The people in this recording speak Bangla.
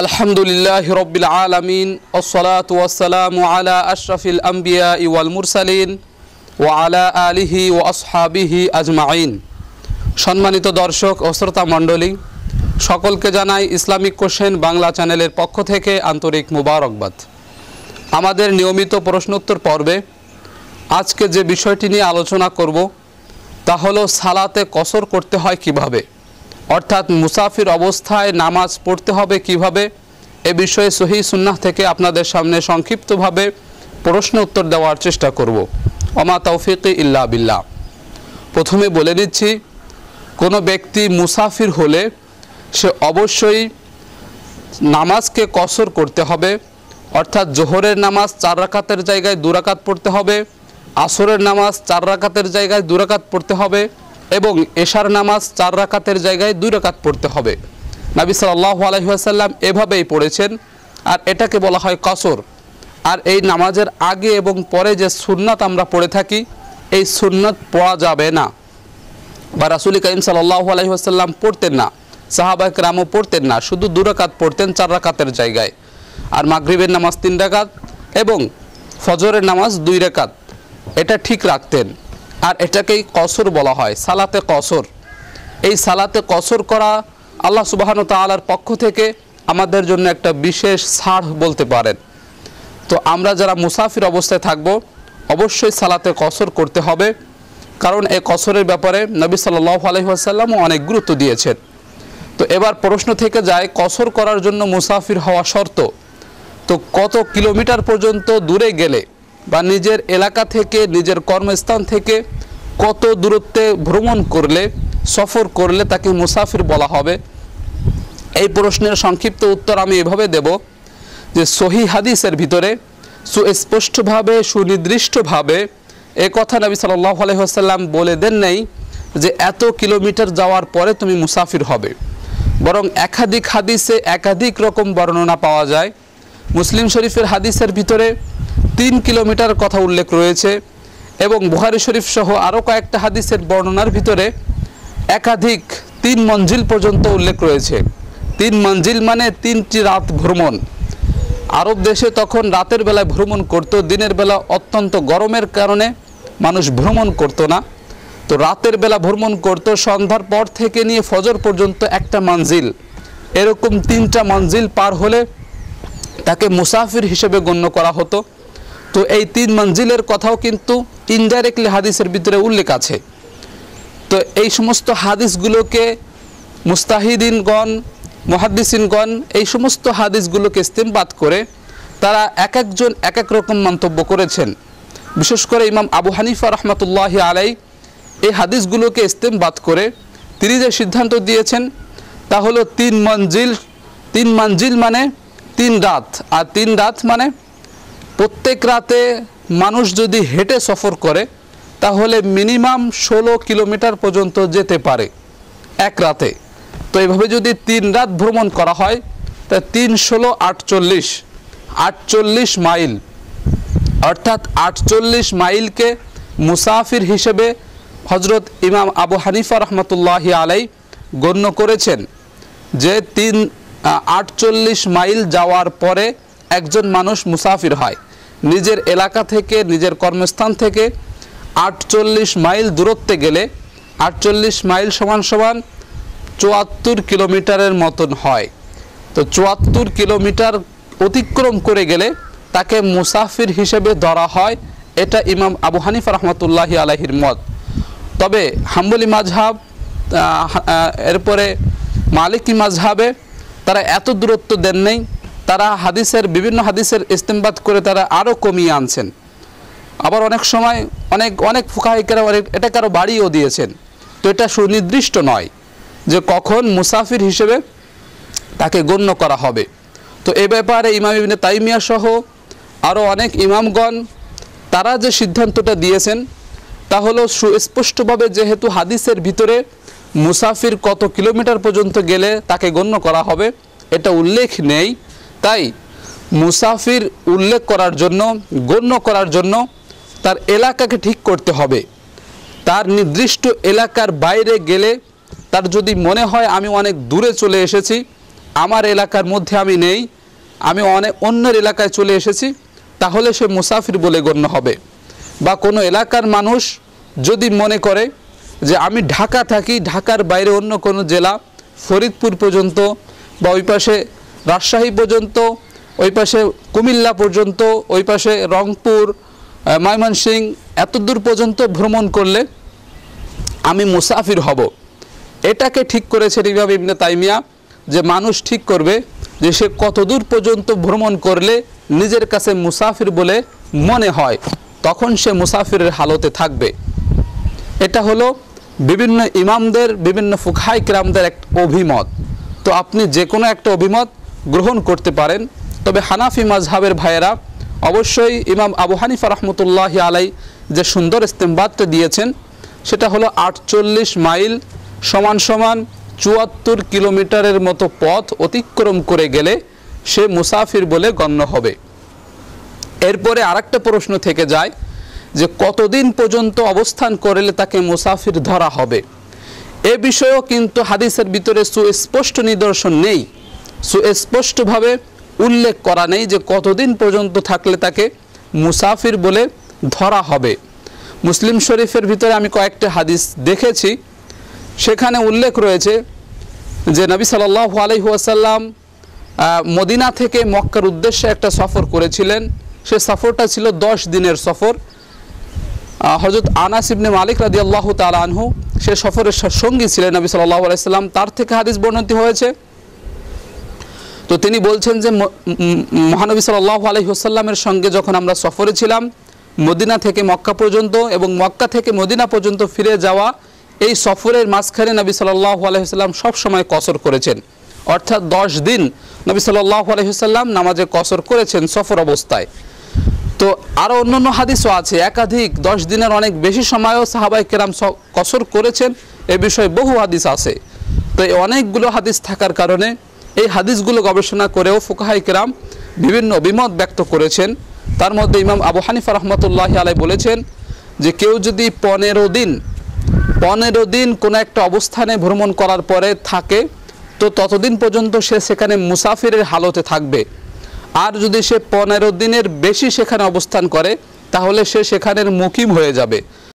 আলহামদুলিল্লাহ রবিল আলমিন ওসলাত ওয়াসালাম আলা আশরাফিল আম্বিয়া ইওয়াল মুরসালিন ও আলা আলিহি ও আসহাবিহি আজমাইন সম্মানিত দর্শক ও শ্রোতা মণ্ডলী সকলকে জানাই ইসলামিক কোশ্চেন বাংলা চ্যানেলের পক্ষ থেকে আন্তরিক মুবারকবাদ আমাদের নিয়মিত প্রশ্নোত্তর পর্বে আজকে যে বিষয়টি নিয়ে আলোচনা করব তা হলো সালাতে কসর করতে হয় কিভাবে। অর্থাৎ মুসাফির অবস্থায় নামাজ পড়তে হবে কিভাবে এ বিষয়ে সহি সুন্নাহ থেকে আপনাদের সামনে সংক্ষিপ্তভাবে প্রশ্ন উত্তর দেওয়ার চেষ্টা করব অমা তৌফিক ইল্লা বিল্লা প্রথমে বলে দিচ্ছি কোনো ব্যক্তি মুসাফির হলে সে অবশ্যই নামাজকে কসর করতে হবে অর্থাৎ জোহরের নামাজ চার রাকাতের জায়গায় দুরাকাত পড়তে হবে আসরের নামাজ চার রাকাতের জায়গায় দুরাকাত পড়তে হবে এবং এশার নামাজ চার রাকাতের জায়গায় দুই রাকাত পড়তে হবে নাবি সাল্লাহ আলহিহাসাল্লাম এভাবেই পড়েছেন আর এটাকে বলা হয় কসর আর এই নামাজের আগে এবং পরে যে সুন্নাত আমরা পড়ে থাকি এই সুন্নাত পড়া যাবে না বা রাসুলি কাইম সাল্লাহ আলহিহাসাল্লাম পড়তেন না সাহাবাহিক রামও পড়তেন না শুধু রাকাত পড়তেন চার রাকাতের জায়গায় আর মাগরীবের নামাজ তিন রাকাত এবং ফজরের নামাজ দুই রাকাত এটা ঠিক রাখতেন আর এটাকেই কসর বলা হয় সালাতে কসর এই সালাতে কসর করা আল্লাহ সুবাহন তালার পক্ষ থেকে আমাদের জন্য একটা বিশেষ সার বলতে পারেন তো আমরা যারা মুসাফির অবস্থায় থাকব অবশ্যই সালাতে কসর করতে হবে কারণ এই কসরের ব্যাপারে নবী সাল্লাহ আলহিহাসাল্লামও অনেক গুরুত্ব দিয়েছেন তো এবার প্রশ্ন থেকে যায় কসর করার জন্য মুসাফির হওয়া শর্ত তো কত কিলোমিটার পর্যন্ত দূরে গেলে বা নিজের এলাকা থেকে নিজের কর্মস্থান থেকে কত দূরত্বে ভ্রমণ করলে সফর করলে তাকে মুসাফির বলা হবে এই প্রশ্নের সংক্ষিপ্ত উত্তর আমি এভাবে দেব যে সহি হাদিসের ভিতরে সুস্পষ্টভাবে সুনির্দিষ্টভাবে এ কথা নবী সাল্লাহ আলহ্লাম বলে দেন নাই যে এত কিলোমিটার যাওয়ার পরে তুমি মুসাফির হবে বরং একাধিক হাদিসে একাধিক রকম বর্ণনা পাওয়া যায় মুসলিম শরীফের হাদিসের ভিতরে তিন কিলোমিটার কথা উল্লেখ রয়েছে এবং বুহারি শরীফ সহ আরও কয়েকটা হাদিসের বর্ণনার ভিতরে একাধিক তিন মঞ্জিল পর্যন্ত উল্লেখ রয়েছে তিন মঞ্জিল মানে তিনটি রাত ভ্রমণ আরব দেশে তখন রাতের বেলায় ভ্রমণ করত দিনের বেলা অত্যন্ত গরমের কারণে মানুষ ভ্রমণ করত না তো রাতের বেলা ভ্রমণ করত সন্ধ্যার পর থেকে নিয়ে ফজর পর্যন্ত একটা মঞ্জিল এরকম তিনটা মঞ্জিল পার হলে তাকে মুসাফির হিসেবে গণ্য করা হতো তো এই তিন মঞ্জিলের কথাও কিন্তু ইনডাইরেক্টলি হাদিসের ভিতরে উল্লেখ আছে তো এই সমস্ত হাদিসগুলোকে মুস্তাহিদিনগণ মহাদিসিনগণ এই সমস্ত হাদিসগুলোকে ইস্তেমবাদ করে তারা এক একজন এক এক রকম মন্তব্য করেছেন বিশেষ করে ইমাম আবু হানিফা রহমতুল্লাহ আলাই এই হাদিসগুলোকে ইস্তেমবাদ করে তিনি যে সিদ্ধান্ত দিয়েছেন তা হলো তিন মঞ্জিল তিন মঞ্জিল মানে তিন রাত আর তিন রাত মানে প্রত্যেক রাতে মানুষ যদি হেঁটে সফর করে তাহলে মিনিমাম ষোলো কিলোমিটার পর্যন্ত যেতে পারে এক রাতে তো এভাবে যদি তিন রাত ভ্রমণ করা হয় তা তিন ষোলো আটচল্লিশ আটচল্লিশ মাইল অর্থাৎ আটচল্লিশ মাইলকে মুসাফির হিসেবে হজরত ইমাম আবু হানিফা রহমতুল্লাহ আলাই গণ্য করেছেন যে তিন আটচল্লিশ মাইল যাওয়ার পরে একজন মানুষ মুসাফির হয় নিজের এলাকা থেকে নিজের কর্মস্থান থেকে আটচল্লিশ মাইল দূরত্বে গেলে আটচল্লিশ মাইল সমান সমান চুয়াত্তর কিলোমিটারের মতন হয় তো চুয়াত্তর কিলোমিটার অতিক্রম করে গেলে তাকে মুসাফির হিসেবে ধরা হয় এটা ইমাম আবু হানিফ রহমতুল্লাহ আলাহির মত তবে হাম্বলি মাঝহাব এরপরে মালিকি মাঝহাবে তারা এত দূরত্ব দেন নেই তারা হাদিসের বিভিন্ন হাদিসের ইস্তেমবাদ করে তারা আরও কমিয়ে আনছেন আবার অনেক সময় অনেক অনেক ফুকাহিকেরা অনেক এটাকে আরও বাড়িয়েও দিয়েছেন তো এটা সুনির্দিষ্ট নয় যে কখন মুসাফির হিসেবে তাকে গণ্য করা হবে তো এ ব্যাপারে ইমাম ইবিনে তাইমিয়া সহ আরও অনেক ইমামগণ তারা যে সিদ্ধান্তটা দিয়েছেন তা হলো সুস্পষ্টভাবে যেহেতু হাদিসের ভিতরে মুসাফির কত কিলোমিটার পর্যন্ত গেলে তাকে গণ্য করা হবে এটা উল্লেখ নেই তাই মুসাফির উল্লেখ করার জন্য গণ্য করার জন্য তার এলাকাকে ঠিক করতে হবে তার নির্দিষ্ট এলাকার বাইরে গেলে তার যদি মনে হয় আমি অনেক দূরে চলে এসেছি আমার এলাকার মধ্যে আমি নেই আমি অনেক অন্যের এলাকায় চলে এসেছি তাহলে সে মুসাফির বলে গণ্য হবে বা কোনো এলাকার মানুষ যদি মনে করে যে আমি ঢাকা থাকি ঢাকার বাইরে অন্য কোনো জেলা ফরিদপুর পর্যন্ত বা ওই পাশে রাজশাহী পর্যন্ত ওই পাশে কুমিল্লা পর্যন্ত ওই পাশে রংপুর ময়মনসিং এতদূর পর্যন্ত ভ্রমণ করলে আমি মুসাফির হব এটাকে ঠিক করেছে রিভাব ইবনে তাইমিয়া যে মানুষ ঠিক করবে যে সে কতদূর পর্যন্ত ভ্রমণ করলে নিজের কাছে মুসাফির বলে মনে হয় তখন সে মুসাফিরের হালতে থাকবে এটা হলো বিভিন্ন ইমামদের বিভিন্ন ফুখাই ক্রামদের একটা অভিমত তো আপনি যে কোনো একটা অভিমত গ্রহণ করতে পারেন তবে হানাফি মাজহাবের ভাইয়েরা অবশ্যই ইমাম আবু হানিফা রহমতুল্লাহ আলাই যে সুন্দর ইস্তেম্বাদটা দিয়েছেন সেটা হলো আটচল্লিশ মাইল সমান সমান চুয়াত্তর কিলোমিটারের মতো পথ অতিক্রম করে গেলে সে মুসাফির বলে গণ্য হবে এরপরে আরেকটা প্রশ্ন থেকে যায় যে কতদিন পর্যন্ত অবস্থান করলে তাকে মুসাফির ধরা হবে এ বিষয়েও কিন্তু হাদিসের ভিতরে সুস্পষ্ট নিদর্শন নেই সুস্পষ্টভাবে উল্লেখ করা নেই যে কতদিন পর্যন্ত থাকলে তাকে মুসাফির বলে ধরা হবে মুসলিম শরীফের ভিতরে আমি কয়েকটি হাদিস দেখেছি সেখানে উল্লেখ রয়েছে যে নবী সাল্লাহ আলহিহাসাল্লাম মদিনা থেকে মক্কার উদ্দেশ্যে একটা সফর করেছিলেন সে সফরটা ছিল দশ দিনের সফর হজরত আনাস ইবনে মালিক রাদি আল্লাহ তাল আনহু সে সফরের সঙ্গী ছিলেন নবী সাল্লাহ আলাইসাল্লাম তার থেকে হাদিস বর্ণতি হয়েছে তো তিনি বলছেন যে মহানবী সাল্লাহ আলহিহসাল্লামের সঙ্গে যখন আমরা সফরে ছিলাম মদিনা থেকে মক্কা পর্যন্ত এবং মক্কা থেকে মদিনা পর্যন্ত ফিরে যাওয়া এই সফরের মাঝখানে নবী সাল্লাহ আলহিহসাল্লাম সবসময় কসর করেছেন অর্থাৎ দশ দিন নবী সাল্লাহ আলহিহসাল্লাম নামাজে কসর করেছেন সফর অবস্থায় তো আরও অন্যান্য হাদিসও আছে একাধিক দশ দিনের অনেক বেশি সময়ও সাহাবাই কেরাম কসর করেছেন এ বিষয়ে বহু হাদিস আছে তো এই অনেকগুলো হাদিস থাকার কারণে এই হাদিসগুলো গবেষণা করেও ফুকাহাইকেরাম বিভিন্ন বিমত ব্যক্ত করেছেন তার মধ্যে ইমাম আবু হানিফা রহমতুল্লাহ আলাই বলেছেন যে কেউ যদি পনেরো দিন পনেরো দিন কোনো একটা অবস্থানে ভ্রমণ করার পরে থাকে তো ততদিন পর্যন্ত সে সেখানে মুসাফিরের হালতে থাকবে আর যদি সে পনেরো দিনের বেশি সেখানে অবস্থান করে তাহলে সে সেখানের মুকিম হয়ে যাবে